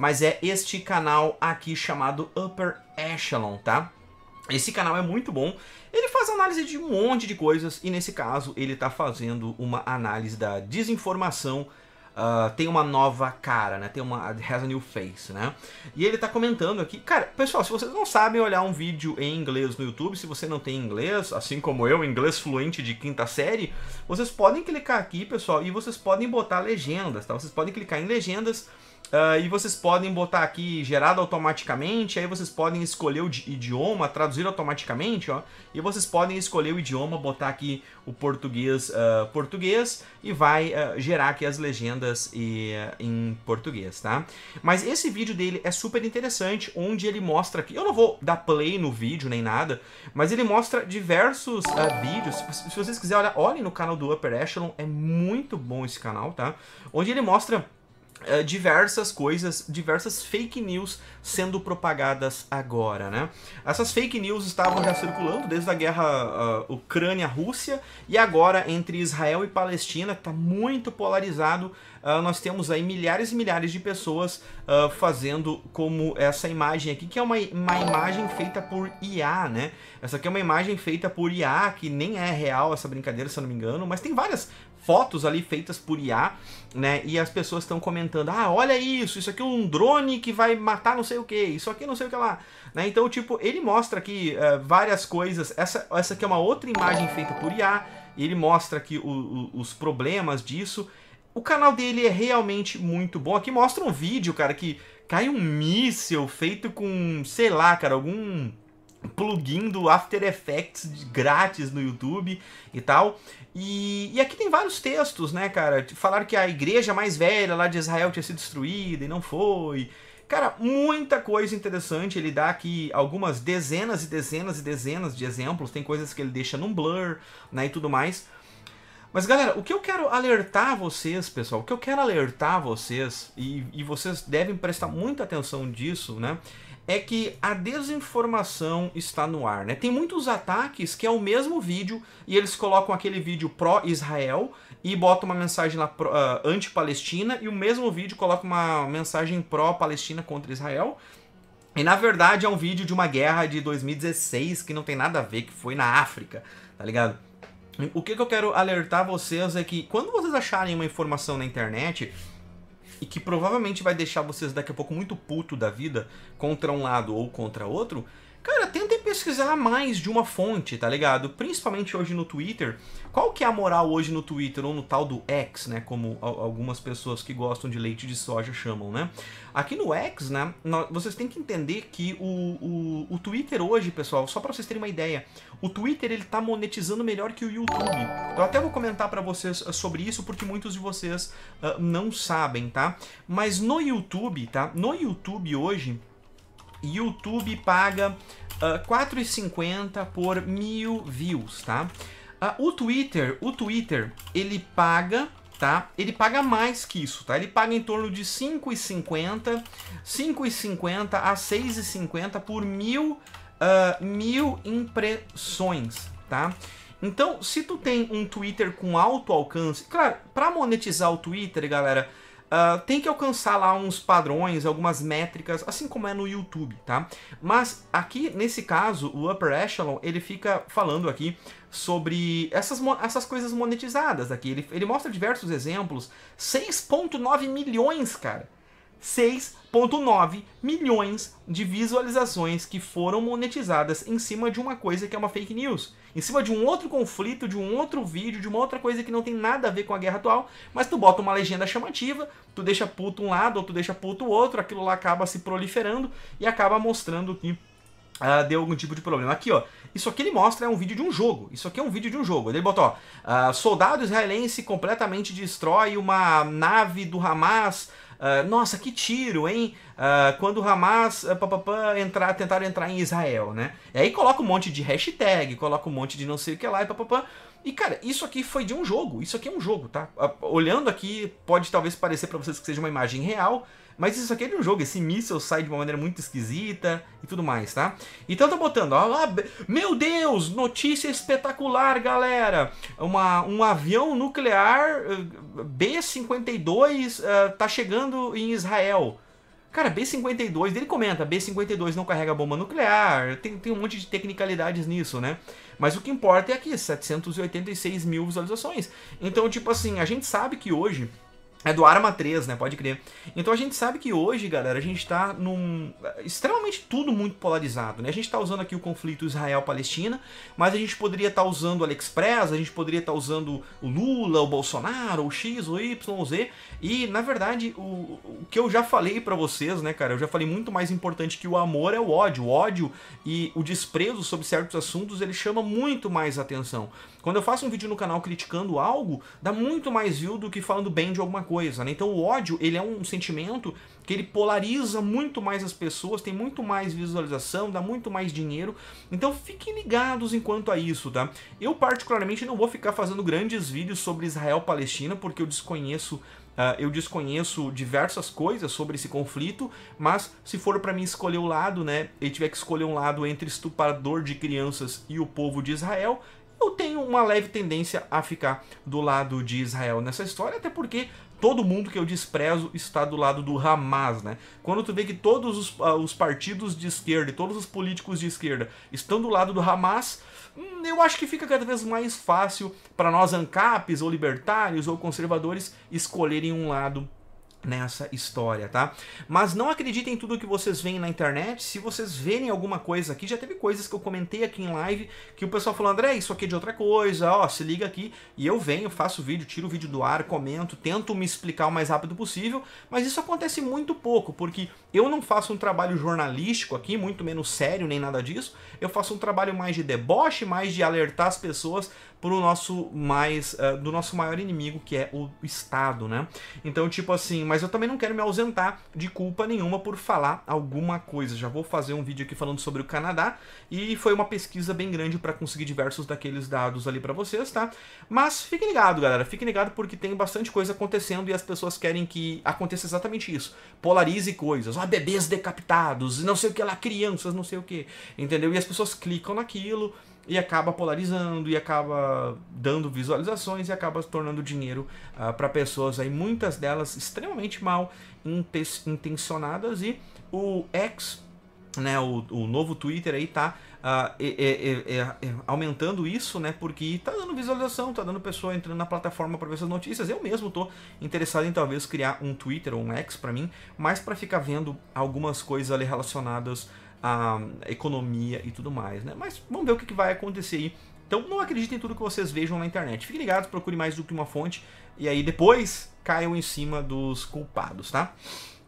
mas é este canal aqui chamado Upper Echelon, tá? Esse canal é muito bom, ele faz análise de um monte de coisas e nesse caso ele está fazendo uma análise da desinformação Uh, tem uma nova cara, né? Tem uma has a new face, né? E ele tá comentando aqui, cara, pessoal, se vocês não sabem olhar um vídeo em inglês no YouTube, se você não tem inglês, assim como eu, inglês fluente de quinta série, vocês podem clicar aqui, pessoal, e vocês podem botar legendas, tá? Vocês podem clicar em legendas Uh, e vocês podem botar aqui gerado automaticamente, aí vocês podem escolher o idioma, traduzir automaticamente, ó. E vocês podem escolher o idioma, botar aqui o português, uh, português e vai uh, gerar aqui as legendas e, em português, tá? Mas esse vídeo dele é super interessante, onde ele mostra aqui, eu não vou dar play no vídeo nem nada, mas ele mostra diversos vídeos, se, vocês quiserem, olha, olhem no canal do Upper Echelon, é muito bom esse canal, tá? Onde ele mostra eh, diversas coisas, diversas fake news sendo propagadas agora, né? Essas fake news estavam já circulando desde a guerra uh, Ucrânia-Rússia e agora entre Israel e Palestina, que está muito polarizado, uh, nós temos aí milhares e milhares de pessoas ah, fazendo como essa imagem aqui, que é uma, uma imagem feita por IA, né? Essa aqui é uma imagem feita por IA, que nem é real essa brincadeira, se eu não me engano, mas tem várias fotos ali feitas por IA, né? E as pessoas estão comentando: "Ah, olha isso, isso aqui é um drone que vai matar não sei o que, isso aqui é não sei o que lá". Né? Então, tipo, ele mostra aqui uh, eh, várias coisas. Essa essa aqui é uma outra imagem feita por IA, e ele mostra aqui o, o, os problemas disso. O canal dele é realmente muito bom. Aqui mostra um vídeo, cara, que cai um míssil feito com, sei lá, cara, algum plugin do After Effects grátis no YouTube e tal. E, e, aqui tem vários textos, né, cara? Falaram que a igreja mais velha lá de Israel tinha sido destruída e não foi. Cara, muita coisa interessante. Ele dá aqui algumas dezenas e dezenas e dezenas de exemplos. Tem coisas que ele deixa num blur, né, e tudo mais. Mas galera, o que eu quero alertar vocês, pessoal, o que eu quero alertar vocês, e, e vocês devem prestar muita atenção disso, né? É que a desinformação está no ar, né? Tem muitos ataques que é o mesmo vídeo e eles colocam aquele vídeo pró-Israel e botam uma mensagem lá uh, anti-Palestina e o mesmo vídeo coloca uma mensagem pró-Palestina contra Israel. E na verdade é um vídeo de uma guerra de 2016 que não tem nada a ver, que foi na África, tá ligado? O que, que eu quero alertar vocês é que quando vocês acharem uma informação na internet, e que provavelmente vai deixar vocês daqui a pouco muito puto da vida contra um lado ou contra outro, cara, tenta pesquisar mais de uma fonte, tá ligado? Principalmente hoje no Twitter. Qual que é a moral hoje no Twitter ou no tal do X, né? Como algumas pessoas que gostam de leite de soja chamam, né? Aqui no X, né? Vocês têm que entender que o, o, o Twitter hoje, pessoal, só para vocês terem uma ideia, o Twitter ele tá monetizando melhor que o YouTube. Eu até vou comentar para vocês ah, sobre isso porque muitos de vocês uh, não sabem, tá? Mas no YouTube, tá? No YouTube hoje, YouTube paga uh, ah, 4,50 por mil views, tá? Uh, o Twitter, o Twitter, ele paga tá? Ele paga mais que isso, tá? Ele paga em torno de 5,50, 5,50 a 6,50 por mil, uh, mil impressões, tá? Então, se tu tem um Twitter com alto alcance, claro, para monetizar o Twitter, galera, Uh, tem que alcançar lá uns padrões, algumas métricas, assim como é no YouTube, tá? Mas aqui, nesse caso, o Upper Echelon, ele fica falando aqui sobre essas, essas coisas monetizadas aqui. Ele, ele mostra diversos exemplos. 6.9 milhões, cara. 6.9 milhões de visualizações que foram monetizadas em cima de uma coisa que é uma fake news em cima de um outro conflito, de um outro vídeo, de uma outra coisa que não tem nada a ver com a guerra atual, mas tu bota uma legenda chamativa, tu deixa puto um lado ou tu deixa puto o outro, aquilo lá acaba se proliferando e acaba mostrando que Uh, deu algum tipo de problema. Aqui, ó, isso aqui ele mostra é um vídeo de um jogo. Isso aqui é um vídeo de um jogo. Ele botou, ó, uh, soldado israelense completamente destrói uma nave do Hamas ah, nossa, que tiro, hein? Uh, quando o Hamas uh, ah, entrar, tentaram entrar em Israel, né? E aí coloca um monte de hashtag, coloca um monte de não sei o que lá e papapá. E cara, isso aqui foi de um jogo, isso aqui é um jogo, tá? Uh, olhando aqui, pode talvez parecer para vocês que seja uma imagem real, mas isso aqui é de um jogo, esse míssil sai de uma maneira muito esquisita e tudo mais, tá? Então tá botando, ó, lá, meu Deus, notícia espetacular, galera! Uma, um avião nuclear B-52 uh, eh, eh, tá chegando em Israel. Cara, B-52, ele comenta, B-52 não carrega bomba nuclear, tem, tem um monte de tecnicalidades nisso, né? Mas o que importa é aqui, 786 mil visualizações. Então, tipo assim, a gente sabe que hoje é do Arma 3, né? Pode crer. Então a gente sabe que hoje, galera, a gente tá num. extremamente tudo muito polarizado, né? A gente tá usando aqui o conflito Israel-Palestina, mas a gente poderia estar tá usando o AliExpress, a gente poderia estar tá usando o Lula, o Bolsonaro, o X, o Y, o Z. E, na verdade, o, o que eu já falei para vocês, né, cara? Eu já falei muito mais importante que o amor é o ódio. O ódio e o desprezo sobre certos assuntos, ele chama muito mais atenção. Quando eu faço um vídeo no canal criticando algo, dá muito mais view do que falando bem de alguma coisa coisa, né? Então o ódio, ele é um sentimento que ele polariza muito mais as pessoas, tem muito mais visualização, dá muito mais dinheiro. Então fiquem ligados enquanto a isso, tá? Eu particularmente não vou ficar fazendo grandes vídeos sobre Israel-Palestina porque eu desconheço Uh, eu desconheço diversas coisas sobre esse conflito, mas se for para mim escolher o um lado, né, e tiver que escolher um lado entre estuprador de crianças e o povo de Israel, eu tenho uma leve tendência a ficar do lado de Israel nessa história, até porque todo mundo que eu desprezo está do lado do Hamas, né? Quando tu vê que todos os, uh, os, partidos de esquerda e todos os políticos de esquerda estão do lado do Hamas, hum, eu acho que fica cada vez mais fácil para nós ancapes ou libertários ou conservadores escolherem um lado nessa história, tá? Mas não acreditem em tudo que vocês veem na internet. Se vocês verem alguma coisa aqui, já teve coisas que eu comentei aqui em live que o pessoal falou, André, isso aqui é de outra coisa, ó, se liga aqui. E eu venho, faço o vídeo, tiro o vídeo do ar, comento, tento me explicar o mais rápido possível, mas isso acontece muito pouco, porque eu não faço um trabalho jornalístico aqui, muito menos sério nem nada disso. Eu faço um trabalho mais de deboche, mais de alertar as pessoas pro nosso mais uh, do nosso maior inimigo que é o Estado, né? Então tipo assim, mas eu também não quero me ausentar de culpa nenhuma por falar alguma coisa. Já vou fazer um vídeo aqui falando sobre o Canadá e foi uma pesquisa bem grande para conseguir diversos daqueles dados ali para vocês, tá? Mas fique ligado, galera, fique ligado porque tem bastante coisa acontecendo e as pessoas querem que aconteça exatamente isso. Polarize coisas, ó, bebês decapitados, não sei o que lá, crianças, não sei o que, entendeu? E as pessoas clicam naquilo e acaba polarizando e acaba dando visualizações e acaba tornando dinheiro uh, ah, para pessoas aí muitas delas extremamente mal intencionadas e o ex né, o, o novo Twitter aí tá uh, é, é, é, aumentando isso, né, porque tá dando visualização, tá dando pessoa entrando na plataforma para ver essas notícias. Eu mesmo tô interessado em talvez criar um Twitter ou um X para mim, mas para ficar vendo algumas coisas ali relacionadas a economia e tudo mais, né? Mas vamos ver o que vai acontecer aí. Então não acreditem em tudo que vocês vejam na internet. Fiquem ligados, procure mais do que uma fonte e aí depois caiam em cima dos culpados, tá?